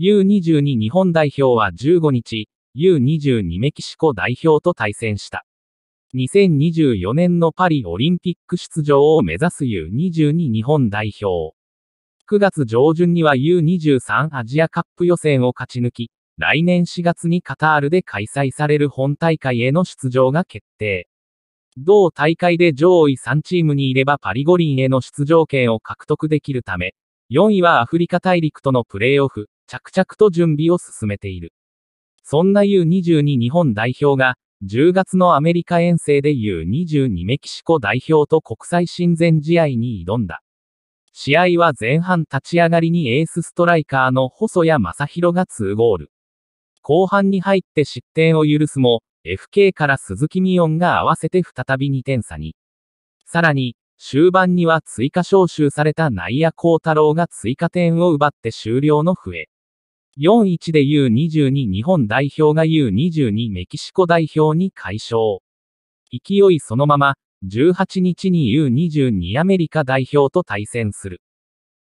U22 日本代表は15日、U22 メキシコ代表と対戦した。2024年のパリオリンピック出場を目指す U22 日本代表。9月上旬には U23 アジアカップ予選を勝ち抜き、来年4月にカタールで開催される本大会への出場が決定。同大会で上位3チームにいればパリ五輪への出場権を獲得できるため、4位はアフリカ大陸とのプレーオフ、着々と準備を進めている。そんな U22 日本代表が、10月のアメリカ遠征で U22 メキシコ代表と国際親善試合に挑んだ。試合は前半立ち上がりにエースストライカーの細谷正宏が2ゴール。後半に入って失点を許すも、FK から鈴木美音が合わせて再び2点差に。さらに、終盤には追加招集された内野幸太郎が追加点を奪って終了の笛。4-1で U22 日本代表が U22 メキシコ代表に快勝。勢いそのまま、18日に U22 アメリカ代表と対戦する。